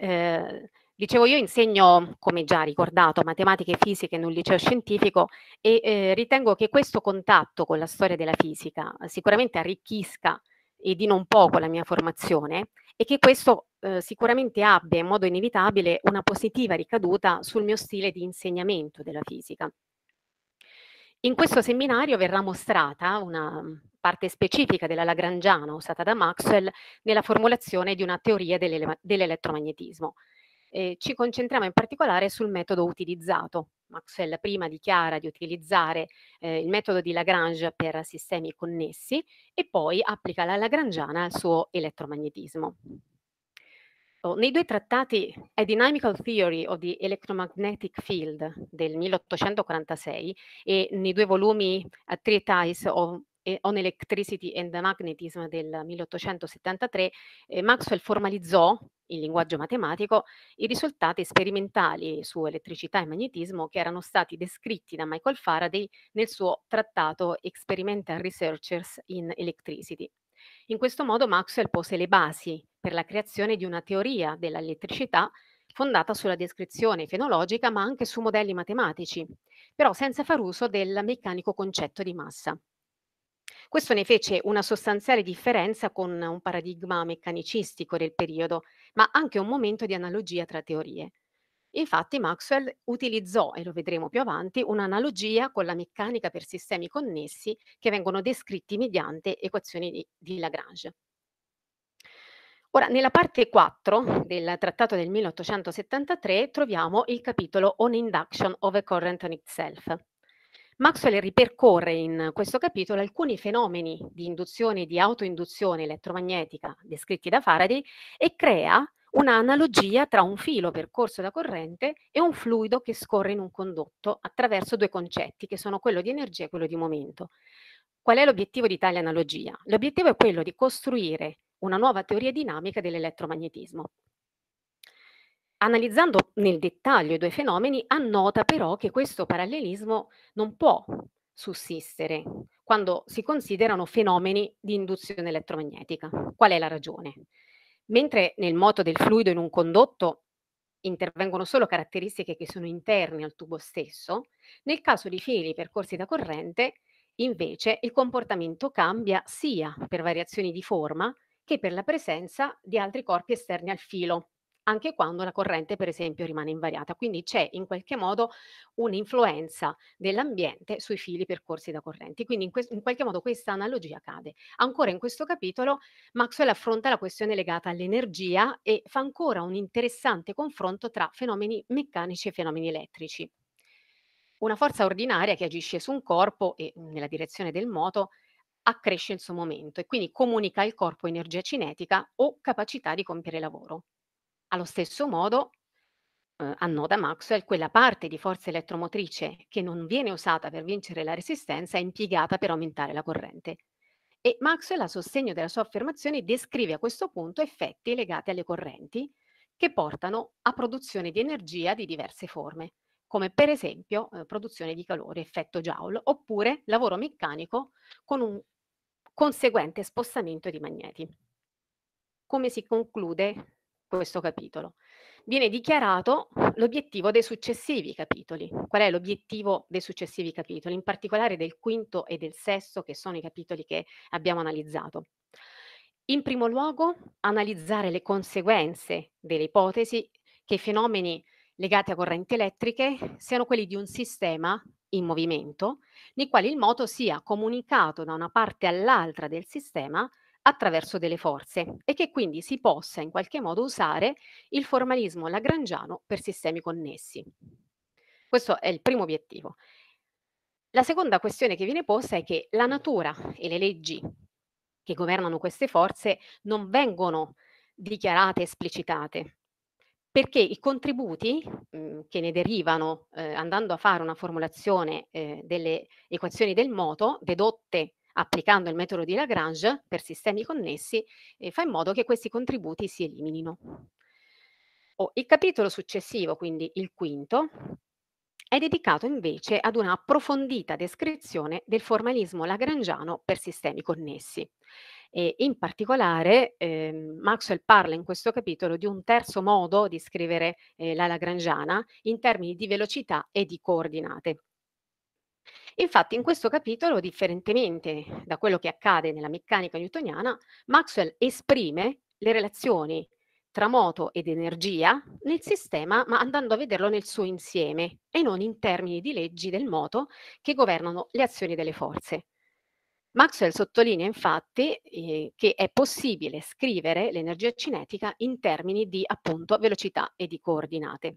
Eh, dicevo, io insegno, come già ricordato, matematica e fisica in un liceo scientifico e eh, ritengo che questo contatto con la storia della fisica sicuramente arricchisca e di non poco la mia formazione e che questo eh, sicuramente abbia in modo inevitabile una positiva ricaduta sul mio stile di insegnamento della fisica. In questo seminario verrà mostrata una mhmm, parte specifica della Lagrangiana usata da Maxwell nella formulazione di una teoria dell'elettromagnetismo. Eh, ci concentriamo in particolare sul metodo utilizzato. Maxwell prima dichiara di utilizzare eh, il metodo di Lagrange per sistemi connessi e poi applica la Lagrangiana al suo elettromagnetismo nei due trattati A Dynamical Theory of the Electromagnetic Field del 1846 e nei due volumi A Treatise of eh, on Electricity and Magnetism del 1873, eh, Maxwell formalizzò in linguaggio matematico i risultati sperimentali su elettricità e magnetismo che erano stati descritti da Michael Faraday nel suo trattato Experimental Researchers in Electricity. In questo modo Maxwell pose le basi per la creazione di una teoria dell'elettricità fondata sulla descrizione fenologica ma anche su modelli matematici, però senza far uso del meccanico concetto di massa. Questo ne fece una sostanziale differenza con un paradigma meccanicistico del periodo, ma anche un momento di analogia tra teorie. Infatti Maxwell utilizzò, e lo vedremo più avanti, un'analogia con la meccanica per sistemi connessi che vengono descritti mediante equazioni di, di Lagrange. Ora, nella parte 4 del trattato del 1873 troviamo il capitolo On Induction of a Current on Itself. Maxwell ripercorre in questo capitolo alcuni fenomeni di induzione e di autoinduzione elettromagnetica descritti da Faraday e crea un'analogia tra un filo percorso da corrente e un fluido che scorre in un condotto attraverso due concetti che sono quello di energia e quello di momento. Qual è l'obiettivo di tale analogia? L'obiettivo è quello di costruire una nuova teoria dinamica dell'elettromagnetismo. Analizzando nel dettaglio i due fenomeni, annota però che questo parallelismo non può sussistere quando si considerano fenomeni di induzione elettromagnetica. Qual è la ragione? Mentre nel moto del fluido in un condotto intervengono solo caratteristiche che sono interne al tubo stesso, nel caso di fili percorsi da corrente, invece, il comportamento cambia sia per variazioni di forma, che per la presenza di altri corpi esterni al filo, anche quando la corrente per esempio rimane invariata. Quindi c'è in qualche modo un'influenza dell'ambiente sui fili percorsi da correnti. Quindi in, in, qualche modo questa analogia cade. Ancora in questo capitolo Maxwell affronta la questione legata all'energia e fa ancora un interessante confronto tra fenomeni meccanici e fenomeni elettrici. Una forza ordinaria che agisce su un corpo e nella direzione del moto accresce il suo momento e quindi comunica al corpo energia cinetica o capacità di compiere lavoro. Allo stesso modo, eh, annoda Maxwell, quella parte di forza elettromotrice che non viene usata per vincere la resistenza è impiegata per aumentare la corrente. E Maxwell, a sostegno della sua affermazione, descrive a questo punto effetti legati alle correnti che portano a produzione di energia di diverse forme come per esempio eh, produzione di calore, effetto Joule, oppure lavoro meccanico con un conseguente spostamento di magneti. Come si conclude questo capitolo? Viene dichiarato l'obiettivo dei successivi capitoli. Qual è l'obiettivo dei successivi capitoli? In particolare del quinto e del sesto, che sono i capitoli che abbiamo analizzato. In primo luogo, analizzare le conseguenze delle ipotesi che i fenomeni legate a correnti elettriche siano quelli di un sistema in movimento nei quali il moto sia comunicato da una parte all'altra del sistema attraverso delle forze e che quindi si possa in qualche modo usare il formalismo lagrangiano per sistemi connessi. Questo è il primo obiettivo. La seconda questione che viene posta è che la natura e le leggi che governano queste forze non vengono dichiarate, esplicitate, perché i contributi mh, mhmm, che ne derivano eh, andando a fare una formulazione eh, delle equazioni del moto dedotte applicando il metodo di Lagrange per sistemi connessi eh, fa in modo che questi contributi si eliminino. Oh, il capitolo successivo, quindi il quinto, è dedicato invece ad una approfondita descrizione del formalismo lagrangiano per sistemi connessi. E in particolare eh, Maxwell parla in questo capitolo di un terzo modo di scrivere eh, la Lagrangiana in termini di velocità e di coordinate. Infatti in questo capitolo, differentemente da quello che accade nella meccanica newtoniana, Maxwell esprime le relazioni tra moto ed energia nel sistema, ma andando a vederlo nel suo insieme e non in termini di leggi del moto che governano le azioni delle forze. Maxwell sottolinea infatti eh, che è possibile scrivere l'energia cinetica in termini di appunto velocità e di coordinate.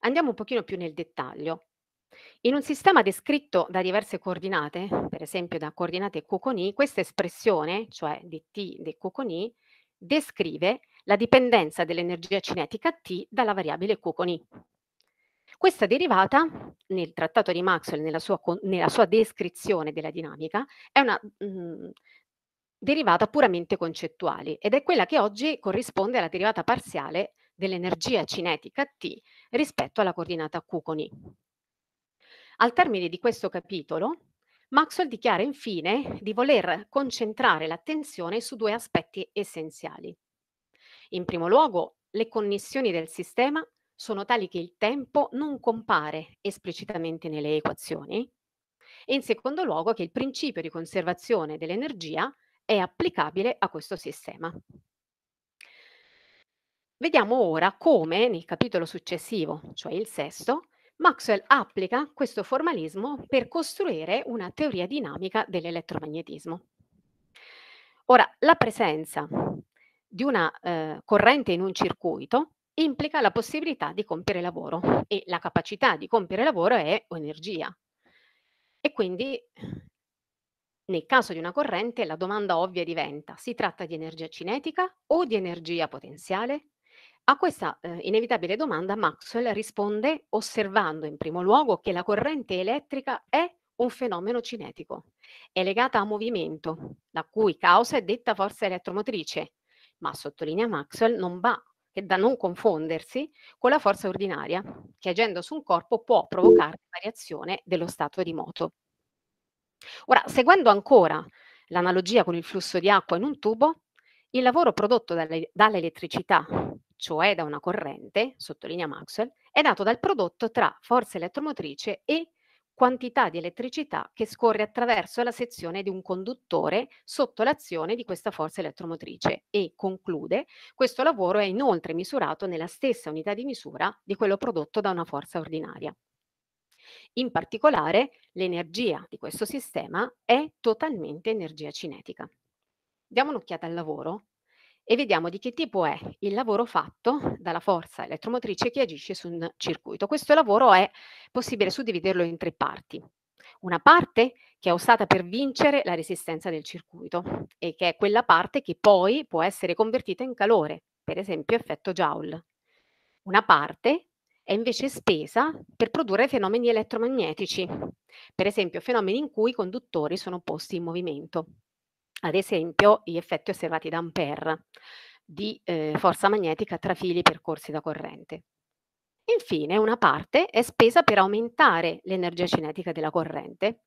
Andiamo un pochino più nel dettaglio. In un sistema descritto da diverse coordinate, per esempio da coordinate Q con I, questa espressione, cioè di T di Q con I, descrive la dipendenza dell'energia cinetica T dalla variabile Q con I. Questa derivata nel trattato di Maxwell, nella sua, nella sua descrizione della dinamica, è una mh, mhmm, derivata puramente concettuale ed è quella che oggi corrisponde alla derivata parziale dell'energia cinetica T rispetto alla coordinata Q con I. Al termine di questo capitolo, Maxwell dichiara infine di voler concentrare l'attenzione su due aspetti essenziali. In primo luogo, le connessioni del sistema sono tali che il tempo non compare esplicitamente nelle equazioni e in secondo luogo che il principio di conservazione dell'energia è applicabile a questo sistema. Vediamo ora come nel capitolo successivo, cioè il sesto, Maxwell applica questo formalismo per costruire una teoria dinamica dell'elettromagnetismo. Ora, la presenza di una eh, corrente in un circuito implica la possibilità di compiere lavoro e la capacità di compiere lavoro è energia. E quindi nel caso di una corrente la domanda ovvia diventa si tratta di energia cinetica o di energia potenziale? A questa eh, inevitabile domanda Maxwell risponde osservando in primo luogo che la corrente elettrica è un fenomeno cinetico, è legata a movimento, la cui causa è detta forza elettromotrice, ma sottolinea Maxwell non va che da non confondersi con la forza ordinaria, che agendo su un corpo può provocare variazione dello stato di moto. Ora, seguendo ancora l'analogia con il flusso di acqua in un tubo, il lavoro prodotto dall'elettricità, cioè da una corrente, sottolinea Maxwell, è dato dal prodotto tra forza elettromotrice e quantità di elettricità che scorre attraverso la sezione di un conduttore sotto l'azione di questa forza elettromotrice e conclude questo lavoro è inoltre misurato nella stessa unità di misura di quello prodotto da una forza ordinaria. In particolare l'energia di questo sistema è totalmente energia cinetica. Diamo un'occhiata al lavoro e vediamo di che tipo è il lavoro fatto dalla forza elettromotrice che agisce su un circuito. Questo lavoro è possibile suddividerlo in tre parti. Una parte che è usata per vincere la resistenza del circuito e che è quella parte che poi può essere convertita in calore, per esempio effetto Joule. Una parte è invece spesa per produrre fenomeni elettromagnetici, per esempio fenomeni in cui i conduttori sono posti in movimento ad esempio gli effetti osservati da Ampère di eh, forza magnetica tra fili percorsi da corrente. Infine, una parte è spesa per aumentare l'energia cinetica della corrente,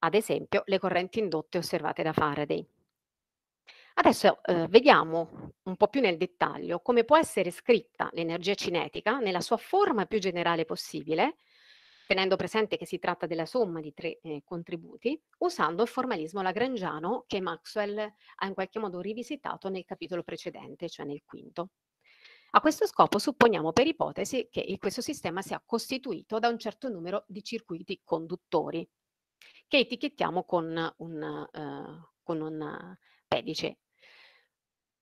ad esempio le correnti indotte osservate da Faraday. Adesso eh, vediamo un po' più nel dettaglio come può essere scritta l'energia cinetica nella sua forma più generale possibile tenendo presente che si tratta della somma di tre eh, contributi, usando il formalismo lagrangiano che Maxwell ha in qualche modo rivisitato nel capitolo precedente, cioè nel quinto. A questo scopo supponiamo per ipotesi che questo sistema sia costituito da un certo numero di circuiti conduttori, che etichettiamo con un, eh, con un pedice.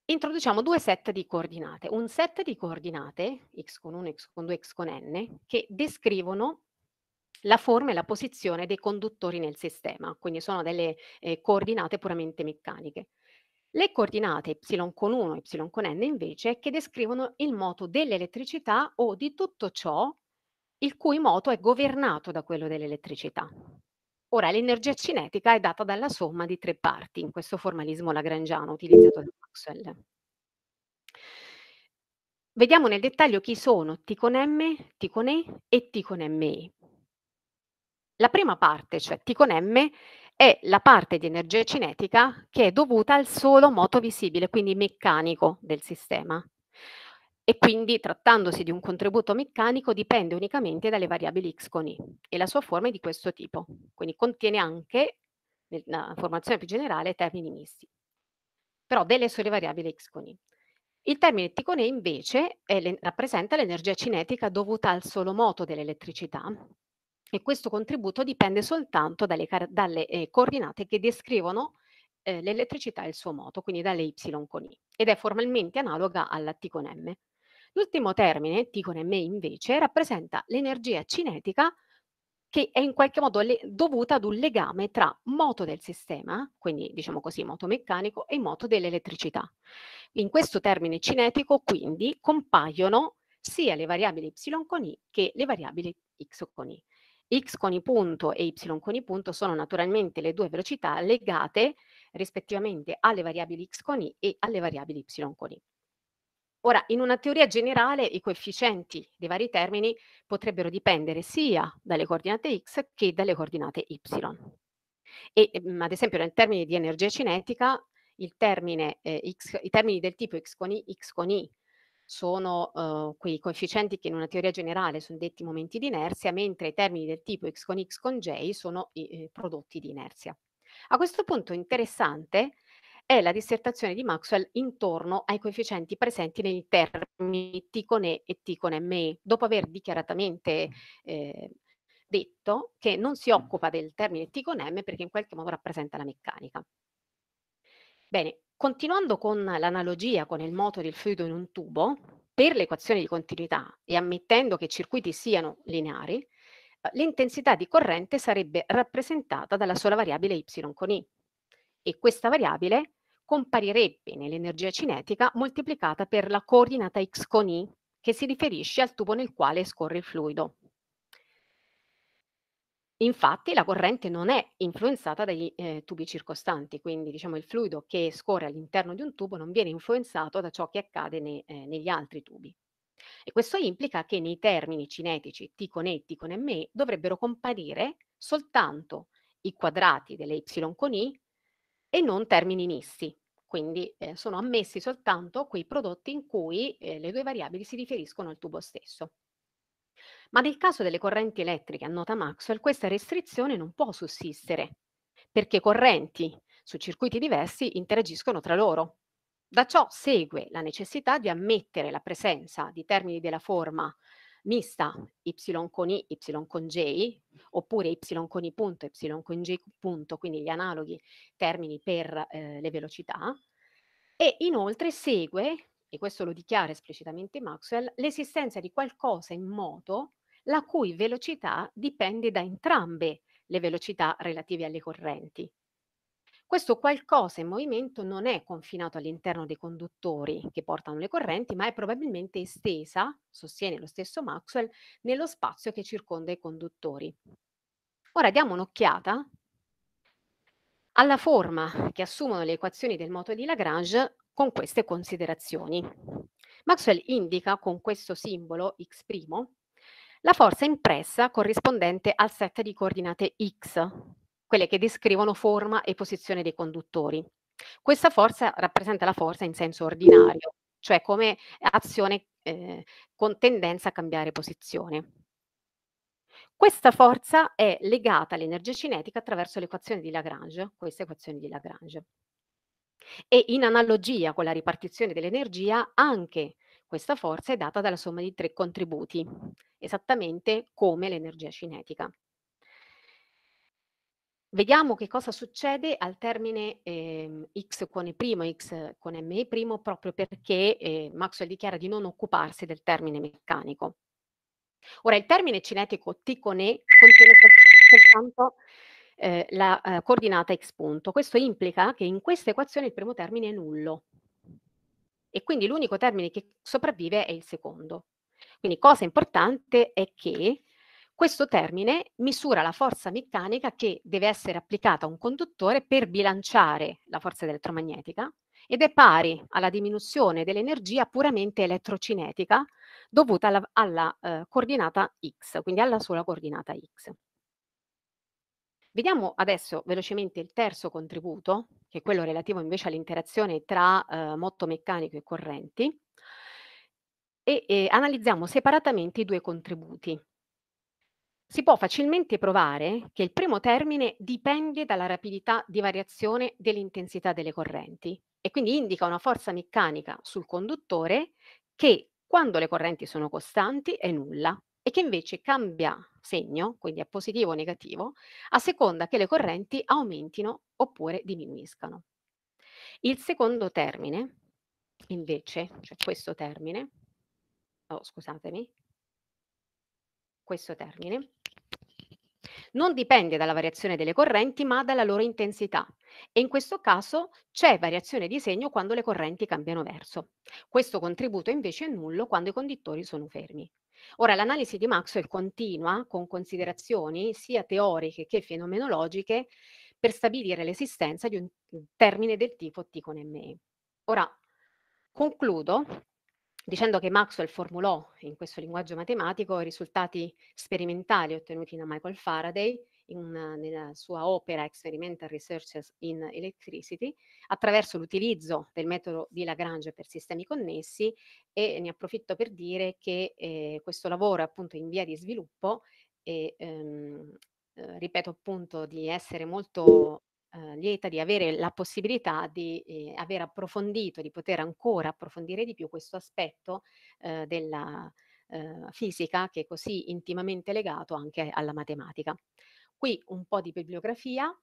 Introduciamo due set di coordinate, un set di coordinate, x con 1, x con 2, x con n, che descrivono la forma e la posizione dei conduttori nel sistema, quindi sono delle eh, coordinate puramente meccaniche. Le coordinate y con 1 e y con n invece che descrivono il moto dell'elettricità o di tutto ciò il cui moto è governato da quello dell'elettricità. Ora, l'energia cinetica è data dalla somma di tre parti, in questo formalismo lagrangiano utilizzato da Maxwell. Vediamo nel dettaglio chi sono T con M, T con E e T con ME. La prima parte, cioè T con M, è la parte di energia cinetica che è dovuta al solo moto visibile, quindi meccanico del sistema. E quindi, trattandosi di un contributo meccanico, dipende unicamente dalle variabili x con i e la sua forma è di questo tipo. Quindi contiene anche, nella formazione più generale, termini misti, però delle sole variabili x con i. Il termine T con E invece è, rappresenta l'energia cinetica dovuta al solo moto dell'elettricità e questo contributo dipende soltanto dalle, dalle eh, coordinate che descrivono eh, l'elettricità e il suo moto, quindi dalle y con i, ed è formalmente analoga alla T con m. L'ultimo termine, T con m invece, rappresenta l'energia cinetica che è in qualche modo dovuta ad un legame tra moto del sistema, quindi diciamo così moto meccanico, e moto dell'elettricità. In questo termine cinetico quindi compaiono sia le variabili y con i che le variabili x con i x con i punto e y con i punto sono naturalmente le due velocità legate rispettivamente alle variabili x con i e alle variabili y con i. Ora, in una teoria generale, i coefficienti dei vari termini potrebbero dipendere sia dalle coordinate x che dalle coordinate y. E, mm, ad esempio, nel termine di energia cinetica, termine, eh, x, i termini del tipo x con i, x con i sono eh, quei coefficienti che in una teoria generale sono detti momenti di inerzia, mentre i termini del tipo x con x con j sono i eh, prodotti di inerzia. A questo punto interessante è la dissertazione di Maxwell intorno ai coefficienti presenti nei termini t con e e t con me, dopo aver dichiaratamente eh, detto che non si occupa del termine T con M perché in qualche modo rappresenta la meccanica. Bene, Continuando con l'analogia con il moto del fluido in un tubo, per l'equazione di continuità e ammettendo che i circuiti siano lineari, eh, l'intensità di corrente sarebbe rappresentata dalla sola variabile y con i e questa variabile comparirebbe nell'energia cinetica moltiplicata per la coordinata x con i che si riferisce al tubo nel quale scorre il fluido. Infatti la corrente non è influenzata dai eh, tubi circostanti, quindi diciamo il fluido che scorre all'interno di un tubo non viene influenzato da ciò che accade ne, eh, negli altri tubi. E questo implica che nei termini cinetici T con E, T con ME dovrebbero comparire soltanto i quadrati delle Y con I e non termini misti. Quindi eh, sono ammessi soltanto quei prodotti in cui eh, le due variabili si riferiscono al tubo stesso. Ma nel caso delle correnti elettriche, annota Maxwell, questa restrizione non può sussistere, perché correnti su circuiti diversi interagiscono tra loro. Da ciò segue la necessità di ammettere la presenza di termini della forma mista y con i, y con j, oppure y con i punto, y con j punto, quindi gli analoghi termini per eh, le velocità, e inoltre segue, e questo lo dichiara esplicitamente Maxwell, l'esistenza di qualcosa in moto la cui velocità dipende da entrambe le velocità relative alle correnti. Questo qualcosa in movimento non è confinato all'interno dei conduttori che portano le correnti, ma è probabilmente estesa, sostiene lo stesso Maxwell, nello spazio che circonda i conduttori. Ora diamo un'occhiata alla forma che assumono le equazioni del moto di Lagrange con queste considerazioni. Maxwell indica con questo simbolo x' la forza impressa corrispondente al set di coordinate x, quelle che descrivono forma e posizione dei conduttori. Questa forza rappresenta la forza in senso ordinario, cioè come azione eh, con tendenza a cambiare posizione. Questa forza è legata all'energia cinetica attraverso l'equazione di Lagrange, questa equazione di Lagrange. E in analogia con la ripartizione dell'energia, anche questa forza è data dalla somma di tre contributi, esattamente come l'energia cinetica. Vediamo che cosa succede al termine eh, x con E', x con m' proprio perché eh, Maxwell dichiara di non occuparsi del termine meccanico. Ora, il termine cinetico T con E contiene soltanto eh, la eh, coordinata x punto. Questo implica che in questa equazione il primo termine è nullo, e quindi l'unico termine che sopravvive è il secondo. Quindi cosa importante è che questo termine misura la forza meccanica che deve essere applicata a un conduttore per bilanciare la forza elettromagnetica ed è pari alla diminuzione dell'energia puramente elettrocinetica dovuta alla, alla eh, coordinata x, quindi alla sola coordinata x. Vediamo adesso velocemente il terzo contributo, che è quello relativo invece all'interazione tra eh, motto meccanico e correnti, e, e eh, analizziamo separatamente i due contributi. Si può facilmente provare che il primo termine dipende dalla rapidità di variazione dell'intensità delle correnti e quindi indica una forza meccanica sul conduttore che quando le correnti sono costanti è nulla, e che invece cambia segno, quindi è positivo o negativo, a seconda che le correnti aumentino oppure diminuiscano. Il secondo termine, invece, cioè questo termine, oh, scusatemi, questo termine, non dipende dalla variazione delle correnti ma dalla loro intensità e in questo caso c'è variazione di segno quando le correnti cambiano verso. Questo contributo invece è nullo quando i conduttori sono fermi. Ora, l'analisi di Maxwell continua con considerazioni sia teoriche che fenomenologiche per stabilire l'esistenza di un termine del tipo T con ME. Ora, concludo dicendo che Maxwell formulò in questo linguaggio matematico i risultati sperimentali ottenuti da Michael Faraday in, nella sua opera Experimental Researches in Electricity attraverso l'utilizzo del metodo di Lagrange per sistemi connessi e ne approfitto per dire che eh, questo lavoro è appunto in via di sviluppo e ehm, eh, ripeto appunto di essere molto eh, lieta di avere la possibilità di eh, aver approfondito, di poter ancora approfondire di più questo aspetto eh, della eh, fisica che è così intimamente legato anche alla matematica. Qui un po' di bibliografia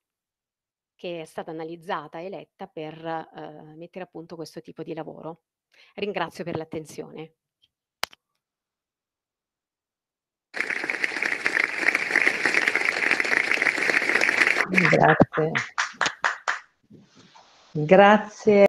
che è stata analizzata e letta per eh, mettere a punto questo tipo di lavoro. Ringrazio per l'attenzione. Grazie. Grazie.